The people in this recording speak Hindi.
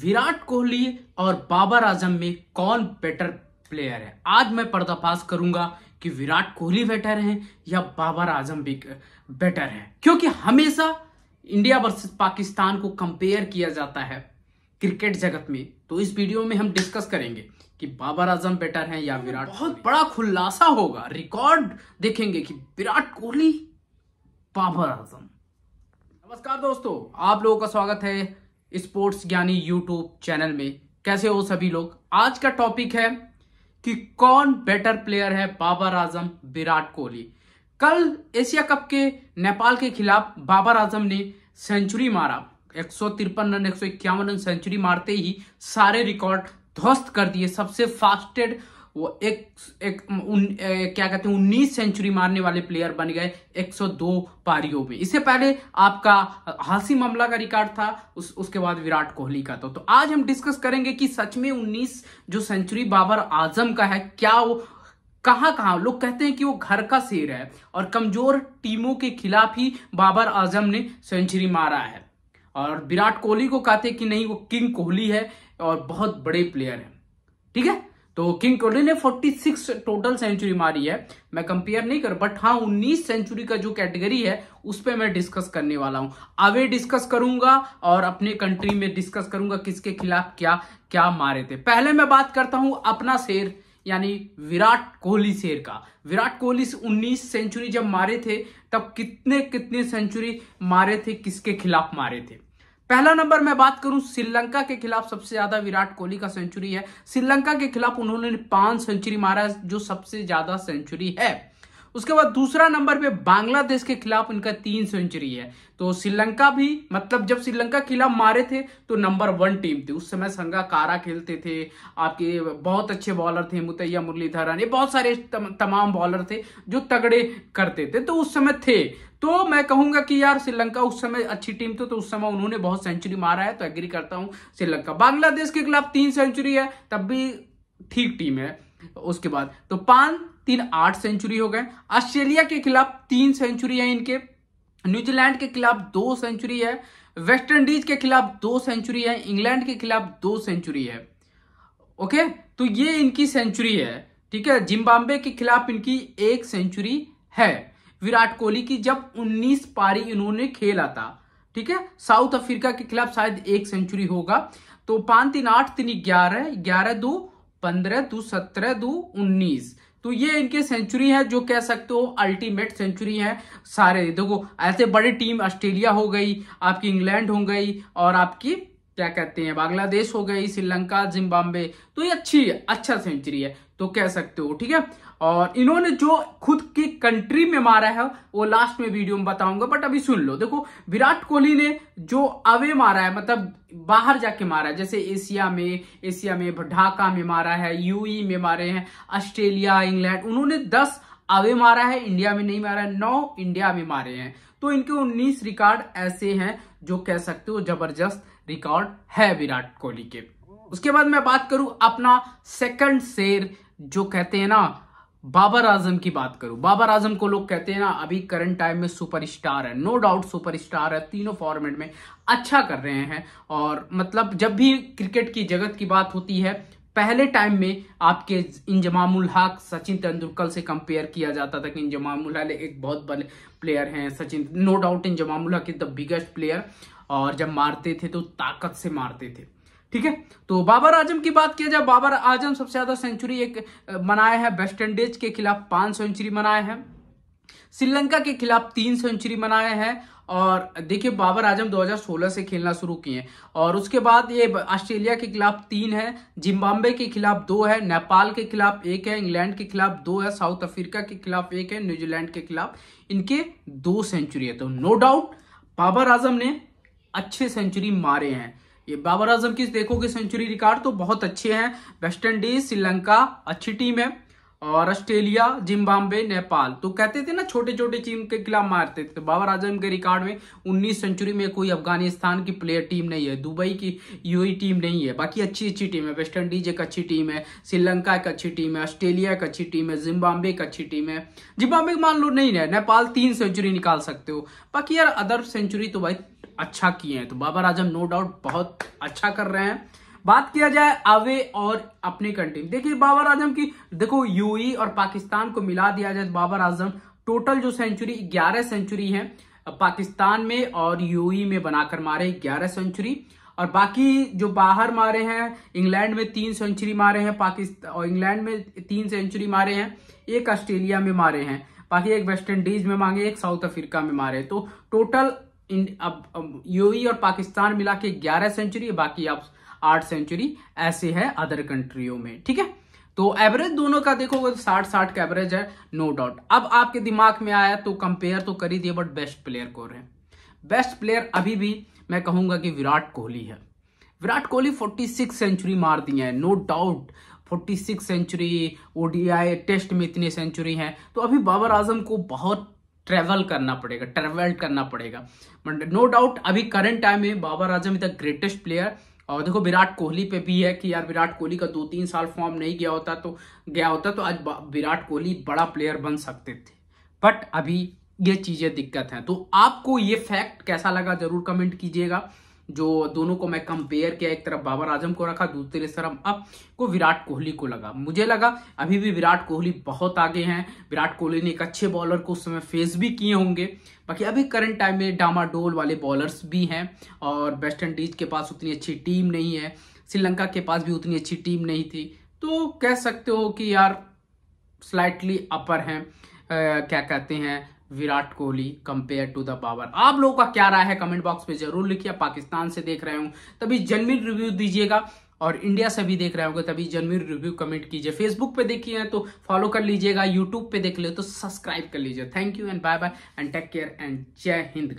विराट कोहली और बाबर आजम में कौन बेटर प्लेयर है आज मैं पर्दाफाश करूंगा कि विराट कोहली बेटर है या बाबर आजम भी बेटर है क्योंकि हमेशा इंडिया वर्सेस पाकिस्तान को कंपेयर किया जाता है क्रिकेट जगत में तो इस वीडियो में हम डिस्कस करेंगे कि बाबर आजम बेटर है या विराट बहुत बड़ा खुलासा होगा रिकॉर्ड देखेंगे कि विराट कोहली बाबर आजम नमस्कार दोस्तों आप लोगों का स्वागत है स्पोर्ट्स ज्ञानी यूट्यूब चैनल में कैसे हो सभी लोग आज का टॉपिक है कि कौन बेटर प्लेयर है बाबर आजम विराट कोहली कल एशिया कप के नेपाल के खिलाफ बाबर आजम ने सेंचुरी मारा एक सौ तिरपन रन एक सौ इक्यावन रन सेंचुरी मारते ही सारे रिकॉर्ड ध्वस्त कर दिए सबसे फास्टेड वो एक एक उन, ए, क्या कहते हैं उन्नीस सेंचुरी मारने वाले प्लेयर बन गए 102 पारियों में इससे पहले आपका हासी अमला का रिकॉर्ड था उस उसके बाद विराट कोहली का तो, तो आज हम डिस्कस करेंगे कि सच में उन्नीस जो सेंचुरी बाबर आजम का है क्या वो कहाँ कहाँ लोग कहते हैं कि वो घर का शेर है और कमजोर टीमों के खिलाफ ही बाबर आजम ने सेंचुरी मारा है और विराट कोहली को कहते हैं कि नहीं वो किंग कोहली है और बहुत बड़े प्लेयर हैं ठीक है तो किंग कोहली ने 46 टोटल सेंचुरी मारी है मैं कंपेयर नहीं कर बट हाँ 19 सेंचुरी का जो कैटेगरी है उस पर मैं डिस्कस करने वाला हूं अवे डिस्कस करूंगा और अपने कंट्री में डिस्कस करूंगा किसके खिलाफ क्या क्या मारे थे पहले मैं बात करता हूं अपना शेर यानी विराट कोहली शेर का विराट कोहली उन्नीस सेंचुरी जब मारे थे तब कितने कितने सेंचुरी मारे थे किसके खिलाफ मारे थे पहला नंबर मैं बात करूं श्रीलंका के खिलाफ सबसे ज्यादा विराट कोहली का सेंचुरी है श्रीलंका के खिलाफ उन्होंने पांच सेंचुरी मारा जो सबसे ज्यादा सेंचुरी है उसके बाद दूसरा नंबर पे बांग्लादेश के खिलाफ इनका तीन सेंचुरी है तो श्रीलंका भी मतलब जब श्रीलंका के खिलाफ मारे थे तो नंबर वन टीम थी उस समय संगाकारा खेलते थे आपके बहुत अच्छे बॉलर थे मुतैया मुरलीधरन ये बहुत सारे तम, तमाम बॉलर थे जो तगड़े करते थे तो उस समय थे तो मैं कहूंगा कि यार श्रीलंका उस समय अच्छी टीम थी तो उस समय उन्होंने बहुत सेंचुरी मारा है तो एग्री करता हूं श्रीलंका बांग्लादेश के खिलाफ तीन सेंचुरी है तब भी ठीक टीम है उसके बाद तो पांच तीन आठ सेंचुरी हो गए ऑस्ट्रेलिया के खिलाफ तीन सेंचुरी है इनके न्यूजीलैंड के खिलाफ दो सेंचुरी है वेस्ट इंडीज के खिलाफ दो सेंचुरी है इंग्लैंड के खिलाफ दो सेंचुरी है ओके तो ये इनकी सेंचुरी है ठीक है जिम्बाब्वे के खिलाफ इनकी एक सेंचुरी है विराट कोहली की जब 19 पारी इन्होंने खेला था ठीक है साउथ अफ्रीका के खिलाफ शायद एक सेंचुरी होगा तो पांच तीन आठ तीन ग्यारह ग्यारह दो पंद्रह दो सत्रह दो उन्नीस तो ये इनके सेंचुरी है जो कह सकते हो अल्टीमेट सेंचुरी है सारे देखो ऐसे बड़ी टीम ऑस्ट्रेलिया हो गई आपकी इंग्लैंड हो गई और आपकी क्या कहते हैं बांग्लादेश हो गई श्रीलंका जिम्बाब्वे तो ये अच्छी अच्छा सेंचुरी है तो कह सकते हो ठीक है और इन्होंने जो खुद की कंट्री में मारा है वो लास्ट में वीडियो में बताऊंगा बट अभी सुन लो देखो विराट कोहली ने जो अवे मारा है मतलब बाहर जाके मारा है जैसे एशिया में एशिया में ढाका में मारा है यूई e में मारे हैं ऑस्ट्रेलिया इंग्लैंड उन्होंने दस अवे मारा है इंडिया में नहीं मारा है नौ इंडिया में मारे हैं तो इनके उन्नीस रिकॉर्ड ऐसे हैं जो कह सकते हो जबरदस्त रिकॉर्ड है विराट कोहली के उसके बाद मैं बात करूं अपना सेकंड शेर जो कहते हैं ना बाबर आजम की बात करूं बाबर आजम को लोग कहते हैं ना अभी करंट टाइम में सुपरस्टार है नो डाउट सुपरस्टार है तीनों फॉर्मेट में अच्छा कर रहे हैं और मतलब जब भी क्रिकेट की जगत की बात होती है पहले टाइम में आपके इंजमामुल हक सचिन तेंदुलकर से कंपेयर किया जाता था कि इंजमामुल हक एक बहुत बड़े प्लेयर हैं सचिन नो डाउट इंजमामुल हक इज द बिगेस्ट प्लेयर और जब मारते थे तो ताकत से मारते थे ठीक है तो बाबर आजम की बात किया जाए बाबर आजम सबसे ज्यादा सेंचुरी एक मनाया है वेस्ट इंडीज के खिलाफ पांच सेंचुरी मनाया है श्रीलंका के खिलाफ तीन सेंचुरी बनाए हैं और देखिए बाबर आजम 2016 से खेलना शुरू किए और उसके बाद ये ऑस्ट्रेलिया के खिलाफ तीन है जिम्बाब्वे के खिलाफ दो है नेपाल के खिलाफ एक है इंग्लैंड के खिलाफ दो है साउथ अफ्रीका के खिलाफ एक है न्यूजीलैंड के खिलाफ इनके दो सेंचुरी है तो नो डाउट बाबर आजम ने अच्छे सेंचुरी मारे हैं ये बाबर आजम की देखोगे सेंचुरी रिकॉर्ड तो बहुत अच्छे हैं वेस्ट इंडीज श्रीलंका अच्छी टीम है और ऑस्ट्रेलिया जिम्बाब्वे नेपाल तो कहते थे ना छोटे छोटे टीम के खिलाफ मारते थे बाबर आजम के रिकॉर्ड में 19 सेंचुरी में कोई अफगानिस्तान की प्लेयर टीम नहीं है दुबई की यूई टीम e नहीं है बाकी अच्छी अच्छी टीम है वेस्ट इंडीज एक अच्छी टीम है श्रीलंका एक अच्छी टीम है ऑस्ट्रेलिया एक अच्छी टीम है जिम्बाब्वे एक अच्छी टीम है जिम्बाब्वे मान लो नहीं है नेपाल तीन सेंचुरी निकाल सकते हो बाकी यार अदर सेंचुरी तो भाई अच्छा किए हैं तो बाबर आजम नो डाउट बहुत अच्छा कर रहे हैं बात किया जाए अवे और अपनी कंट्री देखिए बाबर आजम की देखो यूई और पाकिस्तान को मिला दिया जाए बाबर आजम टोटल जो सेंचुरी ग्यारह सेंचुरी है पाकिस्तान में और यूई में बनाकर मारे ग्यारह सेंचुरी और बाकी जो बाहर मारे हैं इंग्लैंड में तीन सेंचुरी मारे हैं पाकिस्तान और इंग्लैंड में तीन सेंचुरी मारे हैं एक ऑस्ट्रेलिया में मारे हैं बाकी एक वेस्ट इंडीज में मांगे एक साउथ अफ्रीका में मारे तो टोटल इन अब, अब यूई और पाकिस्तान मिला के ग्यारह सेंचुरी बाकी आप आठ सेंचुरी ऐसे है अदर कंट्रियों में ठीक है तो एवरेज दोनों का देखोगे तो साठ साठ का एवरेज है नो डाउट अब आपके दिमाग में आया तो कंपेयर तो कर ही दिया बट बेस्ट प्लेयर कौन है बेस्ट प्लेयर अभी भी मैं कहूंगा कि विराट कोहली है विराट कोहली 46 सेंचुरी मार दी है no doubt 46 century ODI test में इतनी सेंचुरी हैं तो अभी बाबर आजम को बहुत ट्रेवल करना पड़ेगा ट्रेवल करना पड़ेगा बट नो डाउट अभी करंट टाइम में Babar Azam is the greatest player और देखो विराट कोहली पे भी है कि यार विराट कोहली का दो तीन साल फॉर्म नहीं गया होता तो गया होता तो आज विराट कोहली बड़ा प्लेयर बन सकते थे बट अभी ये चीज़ें दिक्कत हैं तो आपको ये फैक्ट कैसा लगा ज़रूर कमेंट कीजिएगा जो दोनों को मैं कंपेयर किया एक तरफ बाबर आजम को रखा दूसरे तरफ अब को विराट कोहली को लगा मुझे लगा अभी भी विराट कोहली बहुत आगे हैं विराट कोहली ने एक अच्छे बॉलर को उस समय फेस भी किए होंगे बाकी अभी करंट टाइम में डामाडोल वाले बॉलर्स भी हैं और वेस्ट इंडीज के पास उतनी अच्छी टीम नहीं है श्रीलंका के पास भी उतनी अच्छी टीम नहीं थी तो कह सकते हो कि यार स्लाइटली अपर हैं क्या कहते हैं Virat Kohli compare to the Babar आप लोगों का क्या राय है कमेंट बॉक्स में जरूर लिखिए पाकिस्तान से देख रहे हो तभी जन्मित रिव्यू दीजिएगा और इंडिया से भी देख रहे होंगे तभी जनवीर रिव्यू कमेंट कीजिए फेसबुक पे देखिए हैं तो फॉलो कर लीजिएगा यूट्यूब पे देख ले तो सब्सक्राइब कर लीजिए thank you and bye bye and take care and Jai Hind guy